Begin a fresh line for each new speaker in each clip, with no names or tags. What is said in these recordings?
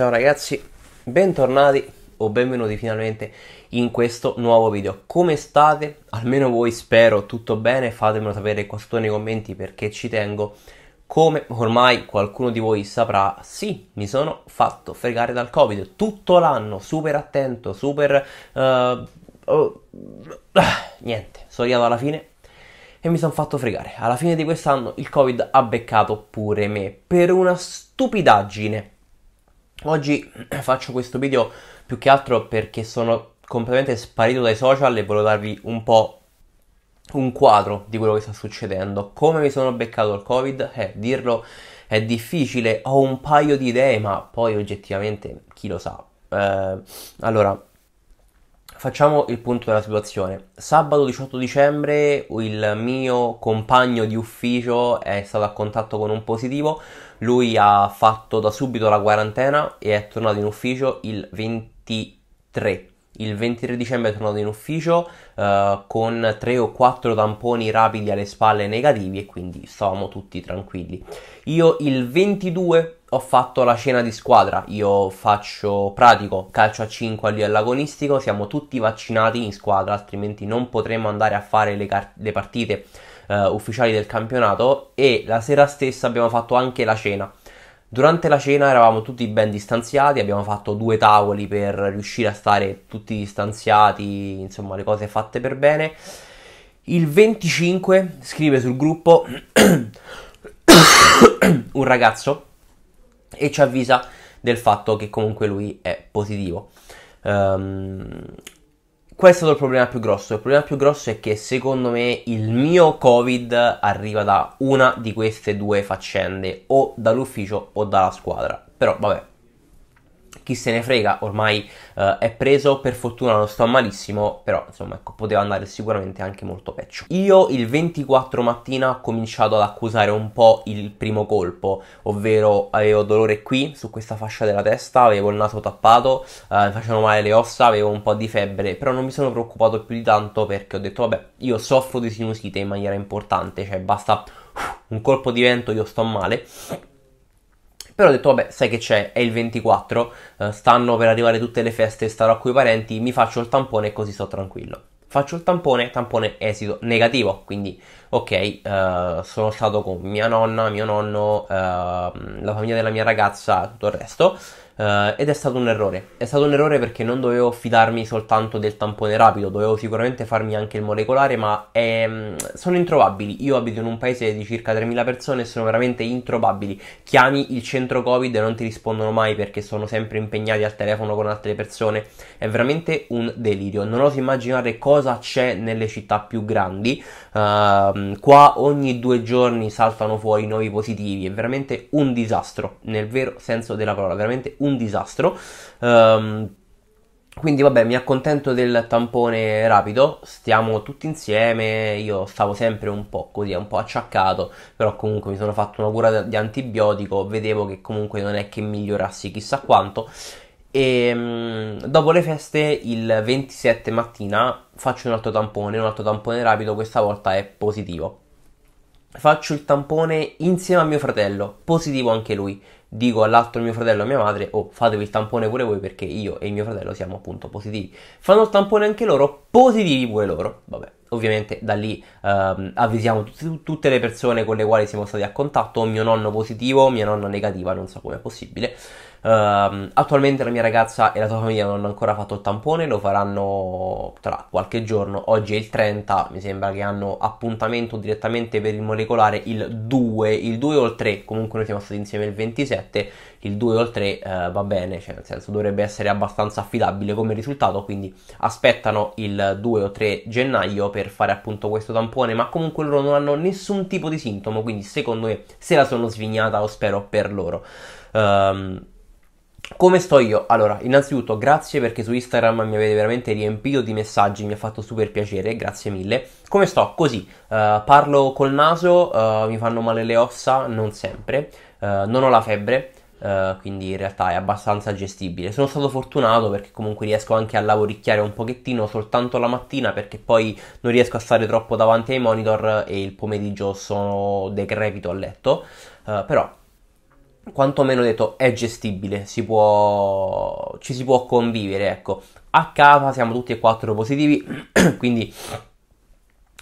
Ciao ragazzi, bentornati o benvenuti finalmente in questo nuovo video. Come state? Almeno voi spero tutto bene, fatemelo sapere qua sotto nei commenti perché ci tengo. Come ormai qualcuno di voi saprà, sì, mi sono fatto fregare dal Covid tutto l'anno, super attento, super... Uh, oh, niente, sono arrivato alla fine, e mi sono fatto fregare. Alla fine di quest'anno il Covid ha beccato pure me per una stupidaggine. Oggi faccio questo video più che altro perché sono completamente sparito dai social e volevo darvi un po' un quadro di quello che sta succedendo. Come mi sono beccato il Covid? Eh, dirlo è difficile, ho un paio di idee, ma poi oggettivamente chi lo sa. Eh, allora, Facciamo il punto della situazione. Sabato 18 dicembre il mio compagno di ufficio è stato a contatto con un positivo, lui ha fatto da subito la quarantena e è tornato in ufficio il 23 il 23 dicembre è tornato in ufficio eh, con 3 o 4 tamponi rapidi alle spalle negativi e quindi stavamo tutti tranquilli. Io il 22 ho fatto la cena di squadra, io faccio pratico calcio a 5 a livello agonistico, siamo tutti vaccinati in squadra, altrimenti non potremmo andare a fare le, car- le partite eh, ufficiali del campionato e la sera stessa abbiamo fatto anche la cena Durante la cena eravamo tutti ben distanziati, abbiamo fatto due tavoli per riuscire a stare tutti distanziati, insomma le cose fatte per bene. Il 25 scrive sul gruppo un ragazzo e ci avvisa del fatto che comunque lui è positivo. Um, questo è stato il problema più grosso. Il problema più grosso è che secondo me il mio Covid arriva da una di queste due faccende, o dall'ufficio o dalla squadra. Però vabbè, chi se ne frega, ormai uh, è preso, per fortuna non sto malissimo, però insomma ecco, poteva andare sicuramente anche molto peggio. Io il 24 mattina ho cominciato ad accusare un po' il primo colpo, ovvero avevo dolore qui, su questa fascia della testa, avevo il naso tappato, uh, mi facevano male le ossa, avevo un po' di febbre, però non mi sono preoccupato più di tanto perché ho detto vabbè, io soffro di sinusite in maniera importante, cioè basta un colpo di vento io sto male però ho detto, vabbè, sai che c'è, è il 24, eh, stanno per arrivare tutte le feste, starò con i parenti, mi faccio il tampone e così sto tranquillo. Faccio il tampone, tampone esito negativo, quindi ok, eh, sono stato con mia nonna, mio nonno, eh, la famiglia della mia ragazza, tutto il resto. Uh, ed è stato un errore. È stato un errore perché non dovevo fidarmi soltanto del tampone rapido, dovevo sicuramente farmi anche il molecolare, ma è, ehm, sono introvabili. Io abito in un paese di circa 3.000 persone e sono veramente introvabili. Chiami il centro Covid e non ti rispondono mai perché sono sempre impegnati al telefono con altre persone. È veramente un delirio. Non oso immaginare cosa c'è nelle città più grandi. Uh, qua ogni due giorni saltano fuori nuovi positivi. È veramente un disastro, nel vero senso della parola. Veramente un un disastro. Um, quindi vabbè, mi accontento del tampone rapido, stiamo tutti insieme, io stavo sempre un po' così, un po' acciaccato, però comunque mi sono fatto una cura di antibiotico, vedevo che comunque non è che migliorassi chissà quanto. E ehm, dopo le feste, il 27 mattina, faccio un altro tampone, un altro tampone rapido, questa volta è positivo faccio il tampone insieme a mio fratello, positivo anche lui. Dico all'altro mio fratello e a mia madre, oh fatevi il tampone pure voi perché io e mio fratello siamo appunto positivi. Fanno il tampone anche loro, positivi pure loro. Vabbè, ovviamente da lì ehm, avvisiamo tut- tutte le persone con le quali siamo stati a contatto, mio nonno positivo, mia nonna negativa, non so come è possibile. Uh, attualmente la mia ragazza e la sua famiglia non hanno ancora fatto il tampone, lo faranno tra qualche giorno. Oggi è il 30, mi sembra che hanno appuntamento direttamente per il molecolare il 2, il 2 o il 3, comunque noi siamo stati insieme il 27, il 2 o il 3 uh, va bene, cioè nel senso dovrebbe essere abbastanza affidabile come risultato, quindi aspettano il 2 o 3 gennaio per fare appunto questo tampone, ma comunque loro non hanno nessun tipo di sintomo, quindi secondo me se la sono svignata, lo spero per loro. Um, come sto io? Allora, innanzitutto grazie perché su Instagram mi avete veramente riempito di messaggi, mi ha fatto super piacere, grazie mille. Come sto? Così, uh, parlo col naso, uh, mi fanno male le ossa, non sempre, uh, non ho la febbre, quindi in realtà è abbastanza gestibile. Sono stato fortunato perché comunque riesco anche a lavoricchiare un pochettino soltanto la mattina perché poi non riesco a stare troppo davanti ai monitor e il pomeriggio sono decrepito a letto, uh, però quantomeno detto è gestibile, si può, ci si può convivere, ecco. A casa siamo tutti e quattro positivi, quindi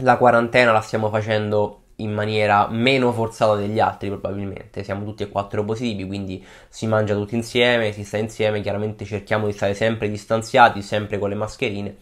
la quarantena la stiamo facendo in maniera meno forzata degli altri probabilmente, siamo tutti e quattro positivi, quindi si mangia tutti insieme, si sta insieme, chiaramente cerchiamo di stare sempre distanziati, sempre con le mascherine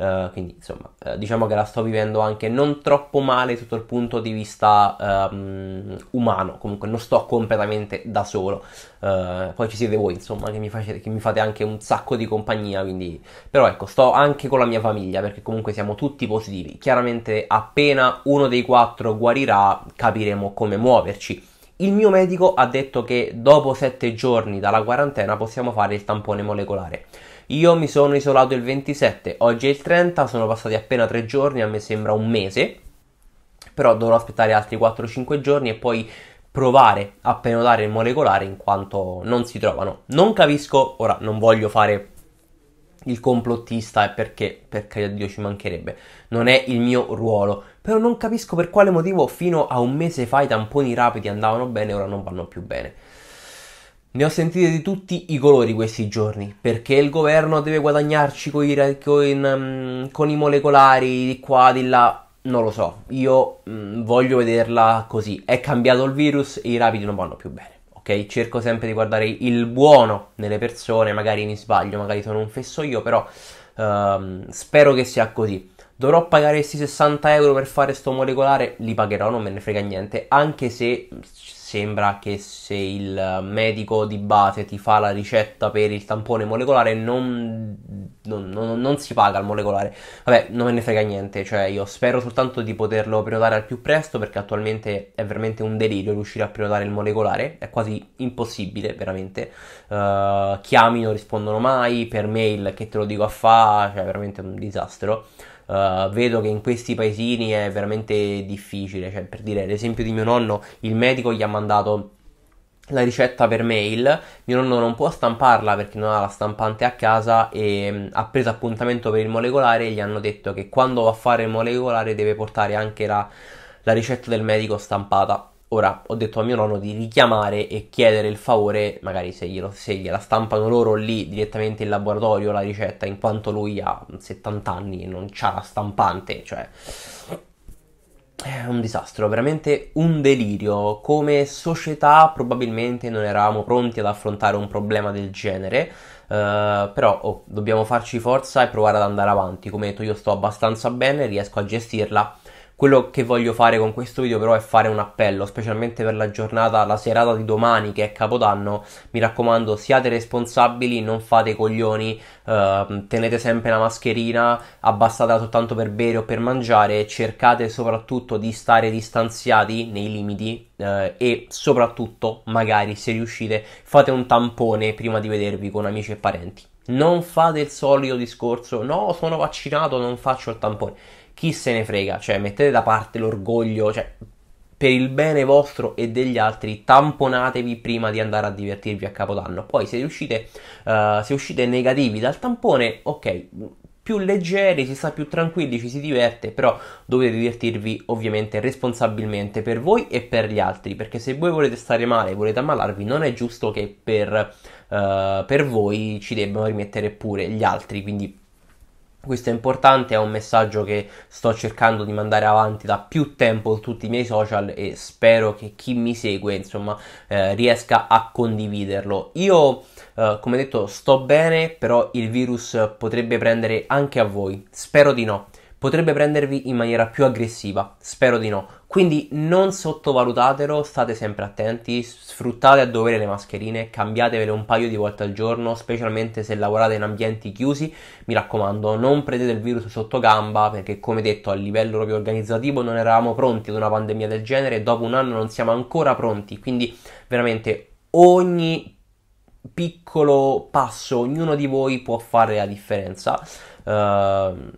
eh, quindi insomma, uh, diciamo che la sto vivendo anche non troppo male sotto il punto di vista um, umano, comunque non sto completamente da solo. Uh, poi ci siete voi, insomma, che mi, face, che mi, fate anche un sacco di compagnia, quindi... Però ecco, sto anche con la mia famiglia, perché comunque siamo tutti positivi. Chiaramente appena uno dei quattro guarirà, capiremo come muoverci. Il mio medico ha detto che dopo 7 giorni dalla quarantena possiamo fare il tampone molecolare. Io mi sono isolato il 27, oggi è il 30, sono passati appena 3 giorni, a me sembra un mese, però dovrò aspettare altri 4-5 giorni e poi provare a prenotare il molecolare in quanto non si trovano. Non capisco, ora non voglio fare il complottista e perché, perché a Dio, ci mancherebbe. Non è il mio ruolo. Però non capisco per quale motivo fino a un mese fa i tamponi rapidi andavano bene e ora non vanno più bene. Ne ho sentite di tutti i colori questi giorni, perché il governo deve guadagnarci con i, con, mm, con i molecolari di qua, di là, non lo so. Io mh, mm, voglio vederla così. È cambiato il virus e i rapidi non vanno più bene, ok? Cerco sempre di guardare il buono nelle persone, magari mi sbaglio, magari sono un fesso io, però ehm, spero che sia così. Dovrò pagare questi 60 euro per fare sto molecolare? Li pagherò, non me ne frega niente, anche se sembra che se il eh, medico di base ti fa la ricetta per il tampone molecolare non non, non, non, si paga al molecolare. Vabbè, non me ne frega niente, cioè io spero soltanto di poterlo prenotare al più presto perché attualmente è veramente un delirio riuscire a prenotare il molecolare, è quasi impossibile veramente. Uh, chiami non rispondono mai, per mail che te lo dico a fa, cioè veramente un disastro. Uh, vedo che in questi paesini è veramente difficile, cioè per dire l'esempio di mio nonno, il medico gli ha mandato la ricetta per mail, mio nonno non può stamparla perché non ha la stampante a casa e mm, ha preso appuntamento per il molecolare e gli hanno detto che quando va a fare il molecolare deve portare anche la, la ricetta del medico stampata. Ora ho detto a mio nonno di richiamare e chiedere il favore, magari se, glielo, se gliela stampano loro lì direttamente in laboratorio la ricetta, in quanto lui ha 70 anni e non ha la stampante, cioè è un disastro, veramente un delirio. Come società probabilmente non eravamo pronti ad affrontare un problema del genere, uh, però oh, dobbiamo farci forza e provare ad andare avanti. Come detto io sto abbastanza bene, riesco a gestirla quello che voglio fare con questo video però è fare un appello, specialmente per la giornata, la serata di domani che è Capodanno. Mi raccomando, siate responsabili, non fate coglioni, eh, tenete sempre la mascherina, abbassatela soltanto per bere o per mangiare, cercate soprattutto di stare distanziati nei limiti eh, e soprattutto, magari se riuscite, fate un tampone prima di vedervi con amici e parenti. Non fate il solito discorso, no, sono vaccinato, non faccio il tampone chi se ne frega, cioè mettete da parte l'orgoglio, cioè per il bene vostro e degli altri tamponatevi prima di andare a divertirvi a Capodanno. Poi se uscite, uh, eh, se uscite negativi dal tampone, ok, più leggeri, si sta più tranquilli, ci si diverte, però dovete divertirvi ovviamente responsabilmente per voi e per gli altri, perché se voi volete stare male, volete ammalarvi, non è giusto che per, uh, per voi ci debbano rimettere pure gli altri, quindi questo è importante, è un messaggio che sto cercando di mandare avanti da più tempo su tutti i miei social e spero che chi mi segue, insomma, eh, riesca a condividerlo. Io, eh, come detto, sto bene, però il virus potrebbe prendere anche a voi. Spero di no. Potrebbe prendervi in maniera più aggressiva. Spero di no quindi non sottovalutatelo, state sempre attenti, sfruttate a dovere le mascherine, cambiatevele un paio di volte al giorno, specialmente se lavorate in ambienti chiusi. Mi raccomando, non prendete il virus sotto gamba perché come detto a livello proprio organizzativo non eravamo pronti ad una pandemia del genere e dopo un anno non siamo ancora pronti. Quindi veramente ogni piccolo passo ognuno di voi può fare la differenza. Uh,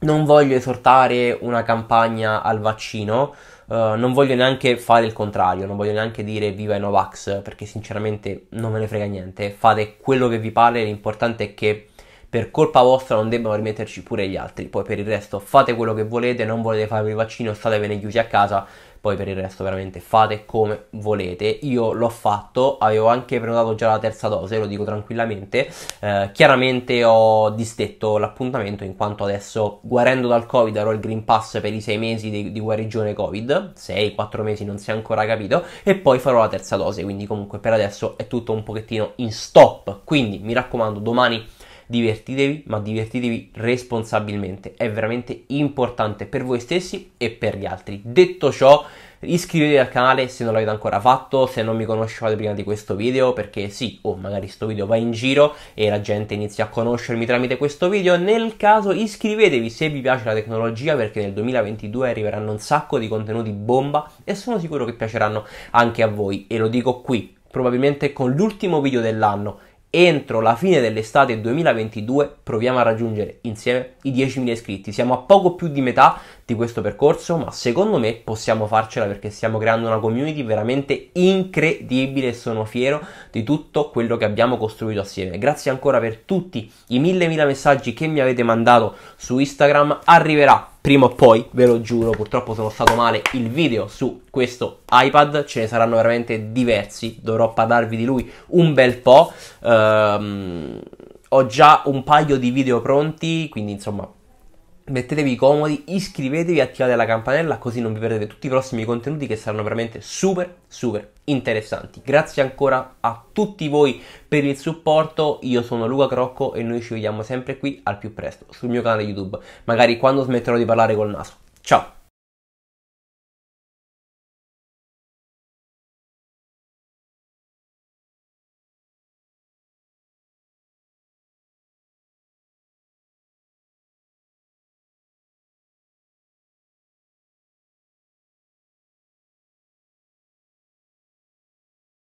non voglio esortare una campagna al vaccino, uh, non voglio neanche fare il contrario, non voglio neanche dire viva i Novax, perché sinceramente non me ne frega niente, fate quello che vi pare, l'importante è che per colpa vostra non debbano rimetterci pure gli altri, poi per il resto fate quello che volete, non volete fare il vaccino, statevene chiusi a casa, poi per il resto veramente fate come volete. Io l'ho fatto, avevo anche prenotato già la terza dose, lo dico tranquillamente. Eh, chiaramente ho distetto l'appuntamento in quanto adesso guarendo dal Covid avrò il Green Pass per i sei mesi di, di guarigione Covid, 6-4 mesi non si è ancora capito, e poi farò la terza dose, quindi comunque per adesso è tutto un pochettino in stop. Quindi mi raccomando, domani divertitevi, ma divertitevi responsabilmente, è veramente importante per voi stessi e per gli altri. Detto ciò, iscrivetevi al canale se non l'avete ancora fatto, se non mi conoscevate prima di questo video, perché sì, o oh, magari questo video va in giro e la gente inizia a conoscermi tramite questo video, nel caso iscrivetevi se vi piace la tecnologia, perché nel 2022 arriveranno un sacco di contenuti bomba e sono sicuro che piaceranno anche a voi, e lo dico qui, probabilmente con l'ultimo video dell'anno entro la fine dell'estate 2022 proviamo a raggiungere insieme i 10.000 iscritti. Siamo a poco più di metà di questo percorso, ma secondo me possiamo farcela perché stiamo creando una community veramente incredibile e sono fiero di tutto quello che abbiamo costruito assieme. Grazie ancora per tutti i mille 1.000 messaggi che mi avete mandato su Instagram. Arriverà prima o poi, ve lo giuro, purtroppo sono stato male, il video su questo iPad, ce ne saranno veramente diversi, dovrò parlarvi di lui un bel po'. Ehm, ho già un paio di video pronti, quindi insomma mettetevi comodi, iscrivetevi, attivate la campanella così non vi perdete tutti i prossimi contenuti che saranno veramente super super interessanti. Grazie ancora a tutti voi per il supporto, io sono Luca Crocco e noi ci vediamo sempre qui al più presto sul mio canale YouTube, magari quando smetterò di parlare col naso. Ciao!